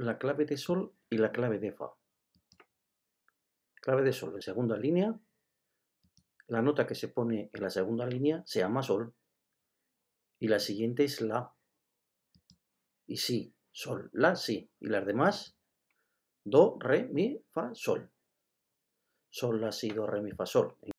la clave de sol y la clave de fa. Clave de sol en segunda línea, la nota que se pone en la segunda línea se llama sol y la siguiente es la. Y si, sol, la, si Y las demás, do, re, mi, fa, sol. Sol, la, si, do, re, mi, fa, sol.